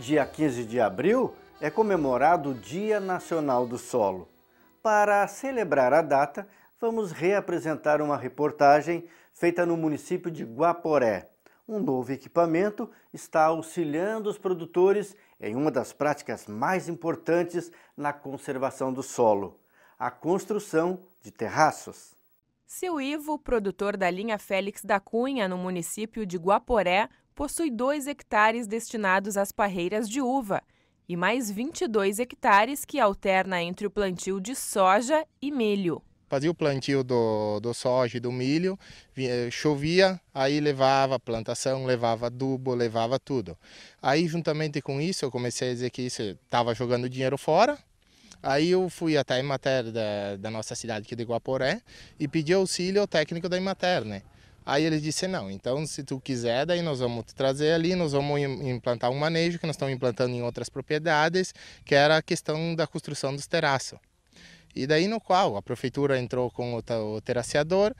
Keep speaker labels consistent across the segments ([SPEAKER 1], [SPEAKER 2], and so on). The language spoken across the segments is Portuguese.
[SPEAKER 1] Dia 15 de abril é comemorado o Dia Nacional do Solo. Para celebrar a data, vamos reapresentar uma reportagem feita no município de Guaporé. Um novo equipamento está auxiliando os produtores em uma das práticas mais importantes na conservação do solo: a construção de terraços.
[SPEAKER 2] Seu Ivo, produtor da linha Félix da Cunha, no município de Guaporé, possui 2 hectares destinados às parreiras de uva e mais 22 hectares que alterna entre o plantio de soja e milho.
[SPEAKER 3] Fazia o plantio do, do soja e do milho, eh, chovia, aí levava plantação, levava adubo, levava tudo. Aí, juntamente com isso, eu comecei a dizer que isso estava jogando dinheiro fora, Aí eu fui até a Imater da, da nossa cidade, que é de Guaporé, e pedi auxílio ao técnico da Imater, né? Aí ele disse não, então se tu quiser, daí nós vamos te trazer ali, nós vamos implantar um manejo que nós estamos implantando em outras propriedades, que era a questão da construção dos terraços. E daí no qual a prefeitura entrou com o, o terraceador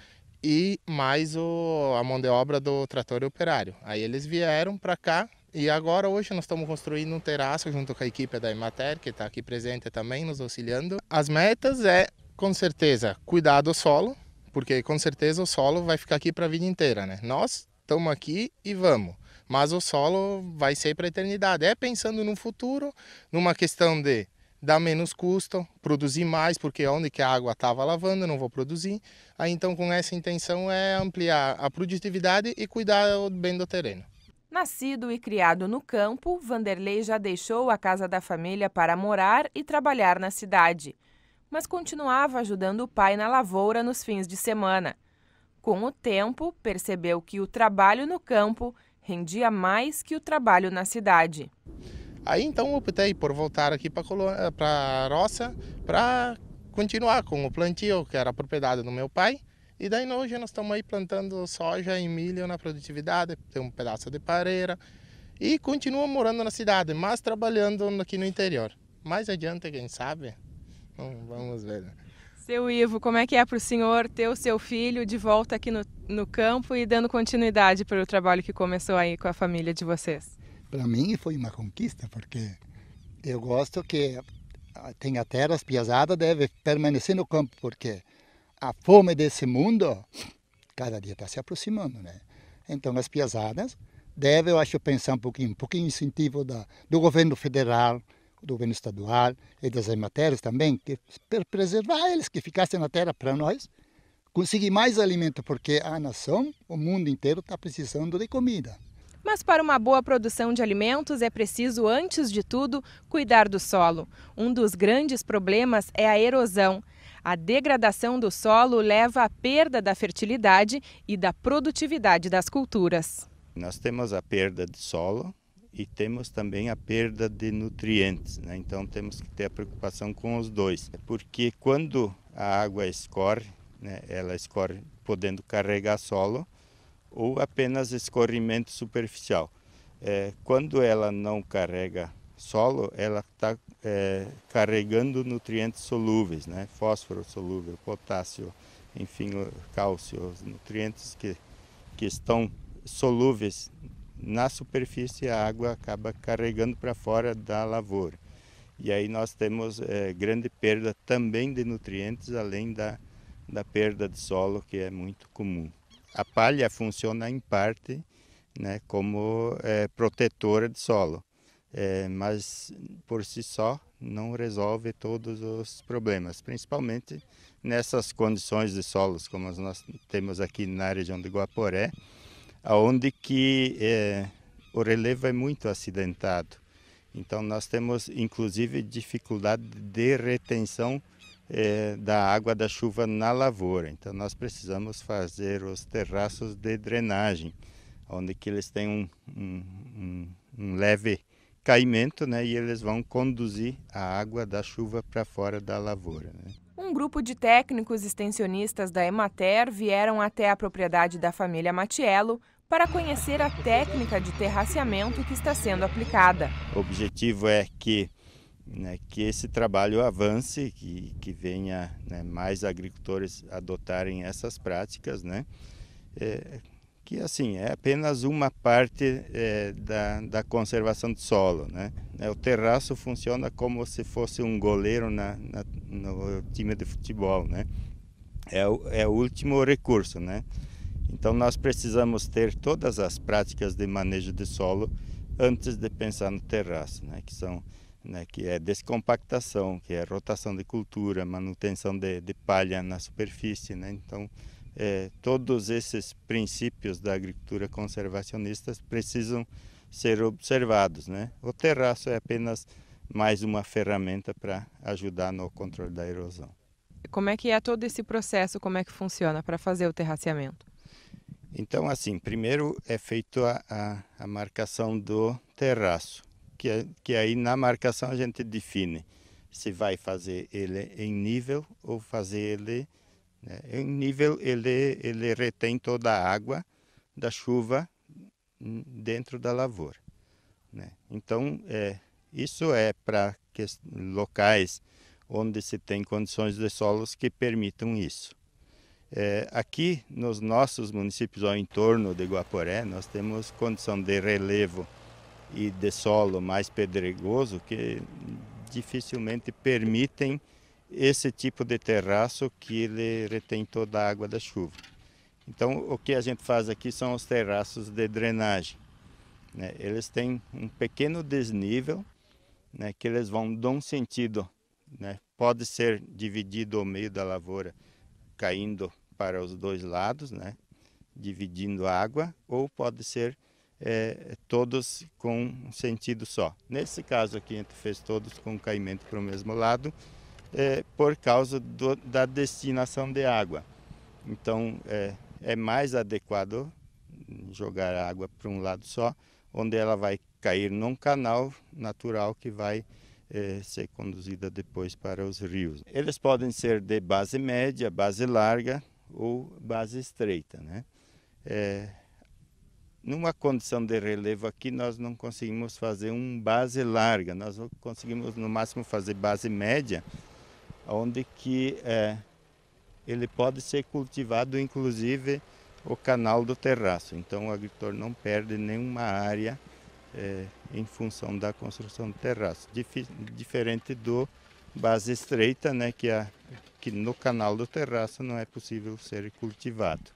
[SPEAKER 3] e mais o, a mão de obra do trator e operário. Aí eles vieram para cá e agora hoje nós estamos construindo um terraço junto com a equipe da Imater, que está aqui presente também, nos auxiliando. As metas é, com certeza, cuidar do solo, porque com certeza o solo vai ficar aqui para a vida inteira, né? Nós estamos aqui e vamos, mas o solo vai ser para a eternidade. É pensando no futuro, numa questão de dar menos custo, produzir mais, porque onde que a água estava lavando, não vou produzir. Aí então com essa intenção é ampliar a produtividade e cuidar bem do terreno.
[SPEAKER 2] Nascido e criado no campo, Vanderlei já deixou a casa da família para morar e trabalhar na cidade mas continuava ajudando o pai na lavoura nos fins de semana. Com o tempo, percebeu que o trabalho no campo rendia mais que o trabalho na cidade.
[SPEAKER 3] Aí então optei por voltar aqui para eh, a roça para continuar com o plantio, que era a propriedade do meu pai. E daí hoje nós estamos aí plantando soja e milho na produtividade, tem um pedaço de pareira. E continuo morando na cidade, mas trabalhando aqui no interior. Mais adiante, quem sabe, vamos ver.
[SPEAKER 2] Seu Ivo, como é que é para o senhor ter o seu filho de volta aqui no, no campo e dando continuidade para o trabalho que começou aí com a família de vocês?
[SPEAKER 1] Para mim foi uma conquista, porque eu gosto que ah, tenha terras piazadas espiazada, deve permanecer no campo, porque a fome desse mundo cada dia está se aproximando, né? Então as piazadas devem, eu acho, pensar um pouquinho, um pouquinho incentivo da, do governo federal, do governo estadual e das matérias também, que para preservar eles que ficassem na terra para nós, conseguir mais alimento, porque a nação, o mundo inteiro está precisando de comida.
[SPEAKER 2] Mas para uma boa produção de alimentos é preciso, antes de tudo, cuidar do solo. Um dos grandes problemas é a erosão. A degradação do solo leva à perda da fertilidade e da produtividade das culturas.
[SPEAKER 1] Nós temos a perda de solo, e temos também a perda de nutrientes, né? então temos que ter a preocupação com os dois, é porque quando a água escorre, né, ela escorre podendo carregar solo ou apenas escorrimento superficial. É, quando ela não carrega solo, ela está é, carregando nutrientes solúveis, né? fósforo solúvel, potássio, enfim, cálcio, os nutrientes que, que estão solúveis na superfície a água acaba carregando para fora da lavoura. E aí nós temos é, grande perda também de nutrientes, além da, da perda de solo, que é muito comum. A palha funciona em parte né, como é, protetora de solo, é, mas por si só não resolve todos os problemas, principalmente nessas condições de solos como nós temos aqui na região de Guaporé, aonde que é, o relevo é muito acidentado. Então nós temos inclusive dificuldade de retenção é, da água da chuva na lavoura. Então nós precisamos fazer os terraços de drenagem, onde que eles têm um, um, um leve caimento, né, e eles vão conduzir a água da chuva para fora da lavoura. Né.
[SPEAKER 2] Um grupo de técnicos extensionistas da Emater vieram até a propriedade da família Matiello para conhecer a técnica de terraceamento que está sendo aplicada.
[SPEAKER 1] O objetivo é que, né, que esse trabalho avance, que, que venha né, mais agricultores adotarem essas práticas, né? É, que assim é apenas uma parte é, da, da conservação do solo, né? É, o terraço funciona como se fosse um goleiro na, na, no time de futebol, né? É o, é o último recurso, né? Então nós precisamos ter todas as práticas de manejo de solo antes de pensar no terraço, né? que são né, que é descompactação, que é rotação de cultura, manutenção de, de palha na superfície. Né? Então, é, todos esses princípios da agricultura conservacionista precisam ser observados. Né? O terraço é apenas mais uma ferramenta para ajudar no controle da erosão.
[SPEAKER 2] Como é que é todo esse processo? Como é que funciona para fazer o terraceamento?
[SPEAKER 1] Então, assim, primeiro é feito a, a, a marcação do terraço, que, é, que aí na marcação a gente define se vai fazer ele em nível ou fazer ele... Né? Em nível ele, ele retém toda a água da chuva dentro da lavoura. Né? Então, é, isso é para locais onde se tem condições de solos que permitam isso. É, aqui nos nossos municípios ao entorno de Guaporé, nós temos condição de relevo e de solo mais pedregoso que dificilmente permitem esse tipo de terraço que ele retém toda a água da chuva. Então, o que a gente faz aqui são os terraços de drenagem. Né? Eles têm um pequeno desnível né, que eles vão de um sentido. Né? Pode ser dividido ao meio da lavoura, caindo para os dois lados, né? dividindo a água, ou pode ser é, todos com um sentido só. Nesse caso aqui, a gente fez todos com caimento para o mesmo lado, é, por causa do, da destinação de água. Então, é, é mais adequado jogar a água para um lado só, onde ela vai cair num canal natural que vai é, ser conduzida depois para os rios. Eles podem ser de base média, base larga, ou base estreita. Né? É, numa condição de relevo aqui, nós não conseguimos fazer uma base larga, nós conseguimos no máximo fazer base média, onde que é, ele pode ser cultivado inclusive o canal do terraço. Então o agricultor não perde nenhuma área é, em função da construção do terraço. Dif diferente do base estreita, né, que a que no canal do terraço não é possível ser cultivado.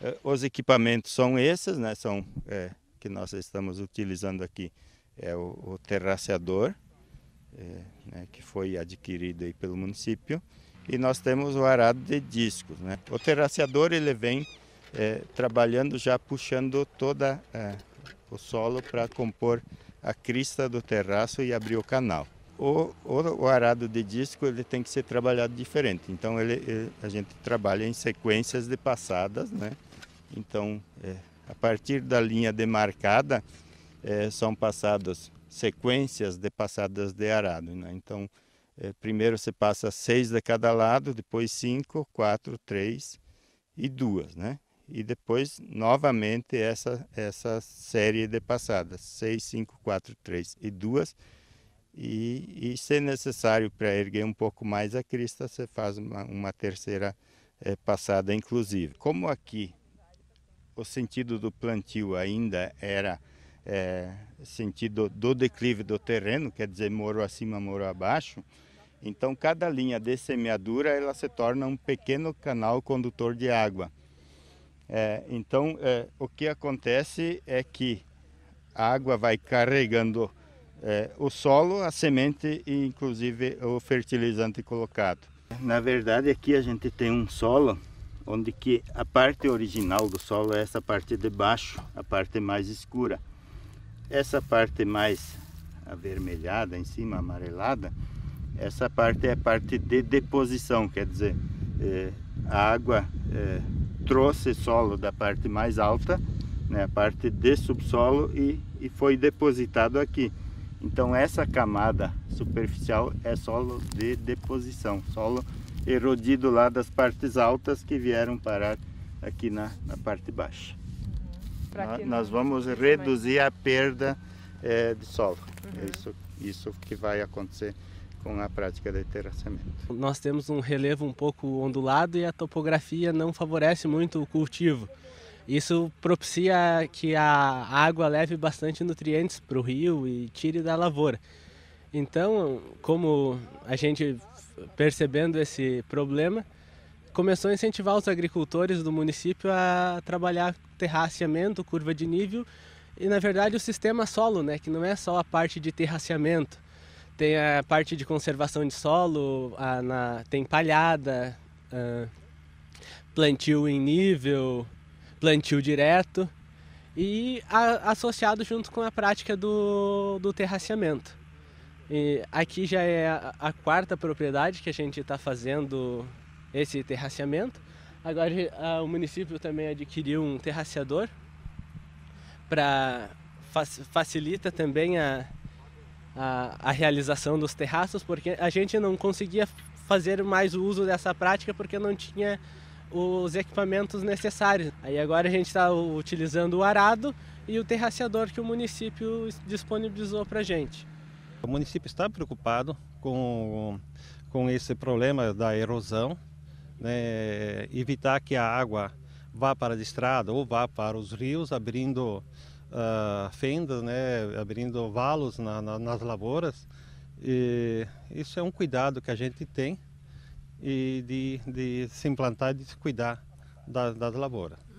[SPEAKER 1] Eh, os equipamentos são esses, né? São é, que nós estamos utilizando aqui é o, o terraceador, é, né? que foi adquirido aí pelo município, e nós temos o arado de discos, né? O terraceador ele vem é, trabalhando já puxando toda o solo para compor a crista do terraço e abrir o canal o, o, o arado de disco ele tem que ser trabalhado diferente. Então ele, ele a gente trabalha em sequências de passadas, né? Então é, a partir da linha demarcada é, são passadas sequências de passadas de arado. Né? Então é, primeiro se passa seis de cada lado, depois cinco, quatro, três e duas, né? E depois novamente essa essa série de passadas seis, cinco, quatro, três e duas e, e se é necessário para erguer um pouco mais a crista, você faz uma, uma terceira é, passada, inclusive. Como aqui o sentido do plantio ainda era é, sentido do declive do terreno, quer dizer, moro acima, moro abaixo, então cada linha de semeadura ela se torna um pequeno canal condutor de água. É, então, é, o que acontece é que a água vai carregando é, o solo, a semente e inclusive o fertilizante colocado. Na verdade aqui a gente tem um solo onde que a parte original do solo é essa parte de baixo, a parte mais escura. Essa parte mais avermelhada em cima, amarelada, essa parte é a parte de deposição, quer dizer, é, a água é, trouxe solo da parte mais alta, né, a parte de subsolo e, e foi depositado aqui. Então essa camada superficial é solo de deposição, solo erodido lá das partes altas que vieram parar aqui na, na parte baixa. Uhum. Nós, nós, vamos reduzir mais... a perda é, de solo. Uhum. isso, isso que vai acontecer com a prática de terraçamento.
[SPEAKER 4] Nós temos um relevo um pouco ondulado e a topografia não favorece muito o cultivo. Isso propicia que a água leve bastante nutrientes para o rio e tire da lavoura. Então, como a gente percebendo esse problema, começou a incentivar os agricultores do município a trabalhar terraceamento, curva de nível e na verdade o sistema solo, né, que não é só a parte de terraceamento. Tem a parte de conservação de solo, a, na, tem palhada, a, plantio em nível, plantio direto e a, associado junto com a prática do, do terraceamento. E aqui já é a, a quarta propriedade que a gente está fazendo esse terraceamento. Agora a, o município também adquiriu um terraceador para facilita também a, a, a, realização dos terraços, porque a gente não conseguia fazer mais o uso dessa prática porque não tinha os equipamentos necessários. Aí agora a gente está utilizando o arado e o terraceador que o município disponibilizou para a gente.
[SPEAKER 1] O município está preocupado com, com esse problema da erosão, né, evitar que a água vá para a estrada ou vá para os rios, abrindo uh, fendas, né, abrindo valos na, na, nas lavouras. E isso é um cuidado que a gente tem e de, de se implantar e de se cuidar das, das lavouras.